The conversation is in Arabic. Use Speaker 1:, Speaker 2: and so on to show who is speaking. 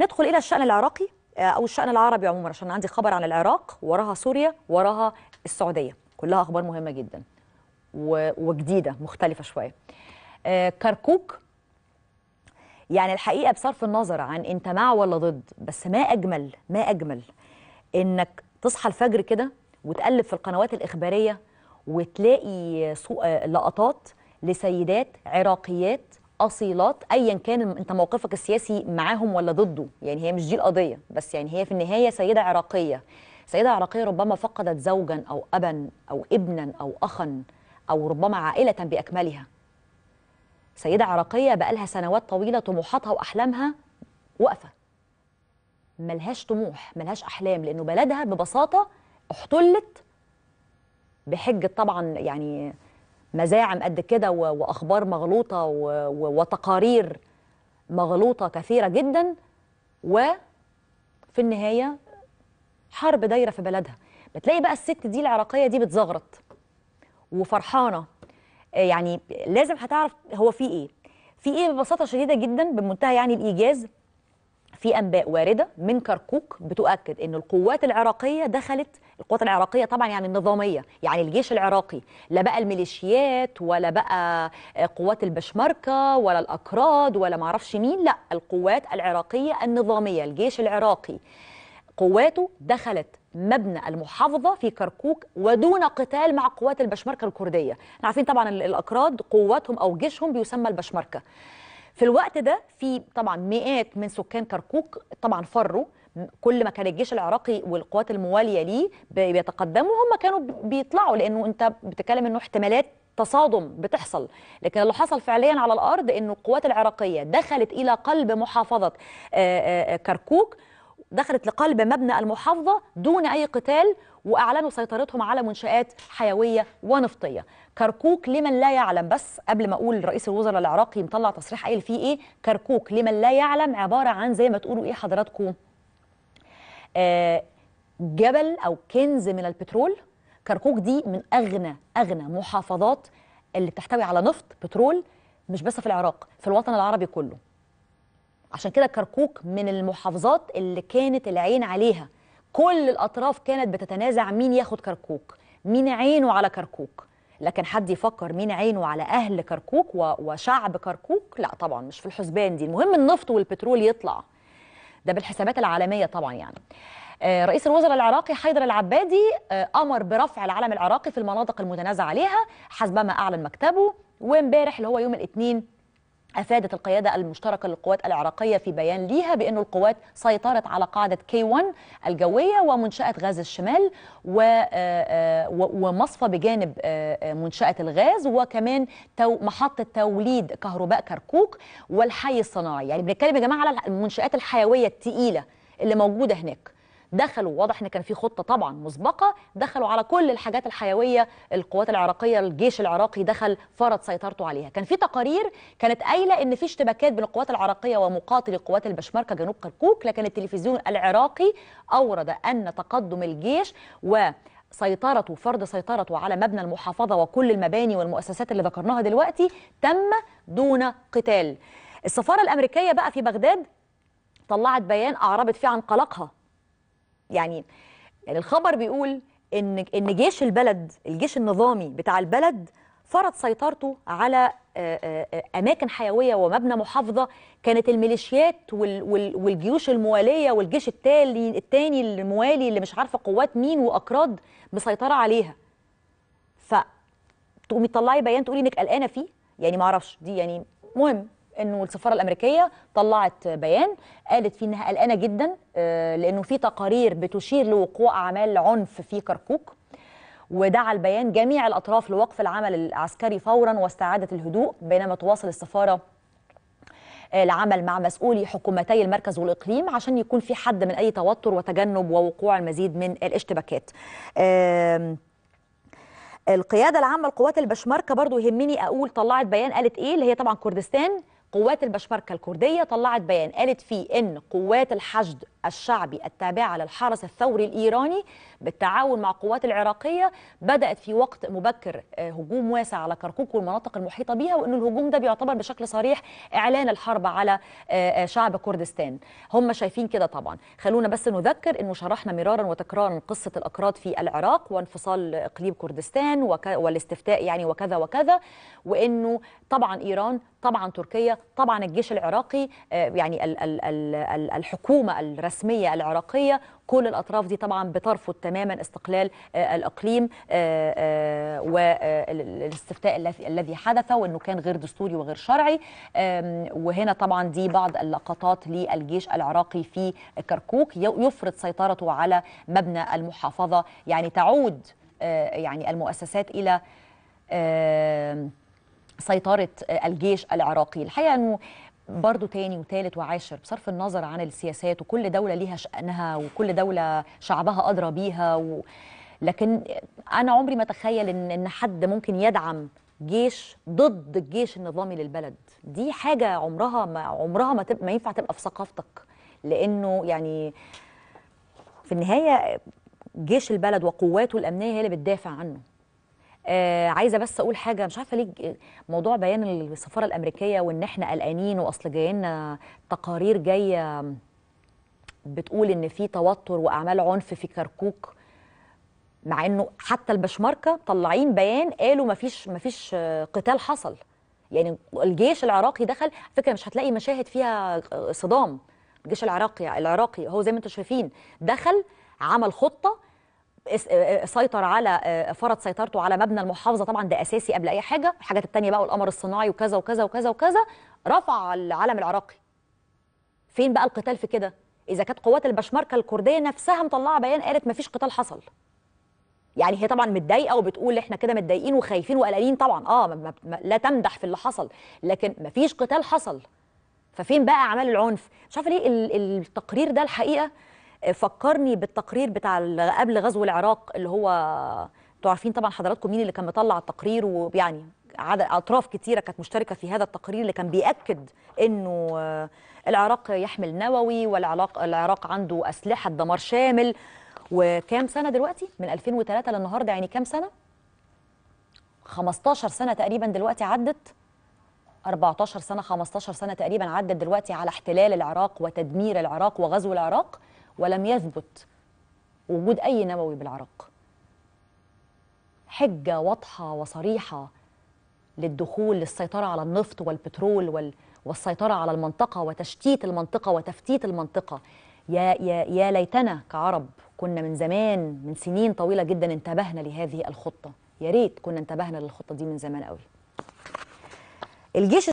Speaker 1: ندخل إلى الشأن العراقي آه، أو الشأن العربي عموما عشان عندي خبر عن العراق وراها سوريا وراها السعودية كلها أخبار مهمة جدا وجديدة مختلفة شوية آه، كركوك يعني الحقيقة بصرف النظر عن أنت مع ولا ضد بس ما أجمل ما أجمل إنك تصحى الفجر كده وتقلب في القنوات الإخبارية وتلاقي آه، لقطات لسيدات عراقيات اصيلات ايا كان انت موقفك السياسي معاهم ولا ضده يعني هي مش دي القضيه بس يعني هي في النهايه سيده عراقيه سيده عراقيه ربما فقدت زوجا او ابا او ابنا او اخا او ربما عائله باكملها سيده عراقيه بقالها سنوات طويله طموحاتها واحلامها واقفه ملهاش طموح ملهاش احلام لانه بلدها ببساطه احتلت بحجه طبعا يعني مزاعم قد كده واخبار مغلوطه وتقارير مغلوطه كثيره جدا وفي النهايه حرب دايره في بلدها بتلاقي بقى الست دي العراقيه دي بتزغرط وفرحانه آه، يعني لازم هتعرف هو في ايه في ايه ببساطه شديده جدا بمنتهى يعني الايجاز في انباء وارده من كركوك بتؤكد ان القوات العراقيه دخلت القوات العراقيه طبعا يعني النظاميه يعني الجيش العراقي لا بقى الميليشيات ولا بقى آه، قوات البشمركه ولا الاكراد ولا معرفش مين لا القوات العراقيه النظاميه الجيش العراقي قواته دخلت مبنى المحافظه في كركوك ودون قتال مع قوات البشمركه الكرديه احنا عارفين طبعا الاكراد قواتهم او جيشهم بيسمى البشمركه في الوقت ده في طبعا مئات من سكان كركوك طبعا فروا كل ما كان الجيش العراقي والقوات المواليه ليه بيتقدموا هم كانوا بيطلعوا لانه انت بتتكلم انه احتمالات تصادم بتحصل لكن اللي حصل فعليا على الارض انه القوات العراقيه دخلت الى قلب محافظه آه، آه، آه، كركوك دخلت لقلب مبنى المحافظة دون أي قتال وأعلنوا سيطرتهم على منشآت حيوية ونفطية كركوك لمن لا يعلم بس قبل ما أقول رئيس الوزراء العراقي مطلع تصريح قايل فيه إيه كركوك لمن لا يعلم عبارة عن زي ما تقولوا إيه حضراتكم آه جبل أو كنز من البترول كركوك دي من أغنى أغنى محافظات اللي بتحتوي على نفط بترول مش بس في العراق في الوطن العربي كله عشان كده كركوك من المحافظات اللي كانت العين عليها كل الأطراف كانت بتتنازع مين ياخد كركوك مين عينه على كركوك لكن حد يفكر مين عينه على أهل كركوك وشعب كركوك لا طبعا مش في الحسبان دي المهم النفط والبترول يطلع ده بالحسابات العالمية طبعا يعني آه، رئيس الوزراء العراقي حيدر العبادي آه، امر برفع العلم العراقي في المناطق المتنازع عليها حسب ما اعلن مكتبه وامبارح اللي هو يوم الاثنين أفادت القيادة المشتركة للقوات العراقية في بيان ليها بأن القوات سيطرت على قاعدة كي 1 الجوية ومنشأة غاز الشمال آه، آه، ومصفى بجانب آه، منشأة الغاز وكمان محطة توليد كهرباء كركوك والحي الصناعي يعني بنتكلم يا جماعة على المنشآت الحيوية الثقيلة اللي موجودة هناك دخلوا واضح ان كان في خطه طبعا مسبقه دخلوا على كل الحاجات الحيويه القوات العراقيه الجيش العراقي دخل فرض سيطرته عليها كان في تقارير كانت قايله ان في اشتباكات بين القوات العراقيه ومقاتلي قوات البشمركه جنوب كركوك لكن التلفزيون العراقي اورد ان تقدم الجيش و سيطرته فرض سيطرته على مبنى المحافظة وكل المباني والمؤسسات اللي ذكرناها دلوقتي تم دون قتال السفارة الأمريكية بقى في بغداد طلعت بيان أعربت فيه عن قلقها يعني الخبر بيقول ان ان جيش البلد الجيش النظامي بتاع البلد فرض سيطرته على آه، آه، اماكن حيويه ومبنى محافظه كانت الميليشيات والجيوش المواليه والجيش التالي التاني الموالي اللي مش عارفه قوات مين واكراد مسيطره عليها ف تقومي تطلعي بيان تقولي انك قلقانه فيه يعني ما اعرفش دي يعني مهم انه السفاره الامريكيه طلعت بيان قالت فيه انها قلقانه جدا آه، لانه في تقارير بتشير لوقوع اعمال عنف في كركوك ودعا البيان جميع الاطراف لوقف العمل العسكري فورا واستعاده الهدوء بينما تواصل السفاره آه، العمل مع مسؤولي حكومتي المركز والاقليم عشان يكون في حد من اي توتر وتجنب ووقوع المزيد من الاشتباكات. القياده العامه لقوات البشمركه برضو يهمني اقول طلعت بيان قالت ايه اللي هي طبعا كردستان قوات البشمركه الكرديه طلعت بيان قالت فيه ان قوات الحشد الشعبي التابعة للحرس الثوري الإيراني بالتعاون مع القوات العراقية بدأت في وقت مبكر آه، هجوم واسع على كركوك والمناطق المحيطة بها وأن الهجوم ده بيعتبر بشكل صريح إعلان الحرب على آه، آه، شعب كردستان هم شايفين كده طبعا خلونا بس نذكر أنه شرحنا مرارا وتكرارا قصة الأكراد في العراق وانفصال إقليم كردستان والاستفتاء يعني وكذا وكذا وأنه طبعا إيران طبعا تركيا طبعا الجيش العراقي يعني الحكومة الرسمية الرسمية العراقية كل الأطراف دي طبعا بترفض تماما استقلال آه، الإقليم آه، آه، والاستفتاء الذي حدث وأنه كان غير دستوري وغير شرعي وهنا طبعا دي بعض اللقطات للجيش العراقي في كركوك يفرض سيطرته على مبنى المحافظة يعني تعود يعني المؤسسات إلى سيطرة الجيش العراقي الحقيقة أنه برضو تاني وتالت وعاشر بصرف النظر عن السياسات وكل دولة ليها شأنها وكل دولة شعبها أدرى بيها و... لكن أنا عمري ما أتخيل إن, إن حد ممكن يدعم جيش ضد الجيش النظامي للبلد دي حاجة عمرها ما عمرها ما, تب... ما ينفع تبقى في ثقافتك لأنه يعني في النهاية جيش البلد وقواته الأمنية هي اللي بتدافع عنه آه عايزه بس اقول حاجه مش عارفه ليه موضوع بيان السفاره الامريكيه وان احنا قلقانين واصل جاي لنا تقارير جايه بتقول ان في توتر واعمال عنف في كركوك مع انه حتى البشماركه طلعين بيان قالوا مفيش مفيش قتال حصل يعني الجيش العراقي دخل فكره مش هتلاقي مشاهد فيها صدام الجيش العراقي العراقي هو زي ما انتم شايفين دخل عمل خطه آه، آه، سيطر على آه، فرض سيطرته على مبنى المحافظه طبعا ده اساسي قبل اي حاجه الحاجات الثانيه بقى والقمر الصناعي وكذا وكذا وكذا وكذا رفع العلم العراقي فين بقى القتال في كده اذا كانت قوات البشمركه الكرديه نفسها مطلعه بيان قالت مفيش قتال حصل يعني هي طبعا متضايقه وبتقول احنا كده متضايقين وخايفين وقلقانين طبعا اه ما ما لا تمدح في اللي حصل لكن مفيش قتال حصل ففين بقى اعمال العنف مش عارفه ليه التقرير ده الحقيقه فكرني بالتقرير بتاع قبل غزو العراق اللي هو انتوا عارفين طبعا حضراتكم مين اللي كان مطلع التقرير ويعني اطراف كتيره كانت مشتركه في هذا التقرير اللي كان بياكد انه آه، العراق يحمل نووي والعراق العراق عنده اسلحه دمار شامل وكام سنه دلوقتي من 2003 للنهارده يعني كام سنه 15 سنه تقريبا دلوقتي عدت 14 سنه 15 سنه تقريبا عدت دلوقتي على احتلال العراق وتدمير العراق وغزو العراق ولم يثبت وجود أي نووي بالعراق حجة واضحة وصريحة للدخول للسيطرة على النفط والبترول وال... والسيطرة على المنطقة وتشتيت المنطقة وتفتيت المنطقة يا, يا, يا ليتنا كعرب كنا من زمان من سنين طويلة جدا انتبهنا لهذه الخطة يا ريت كنا انتبهنا للخطة دي من زمان قوي الجيش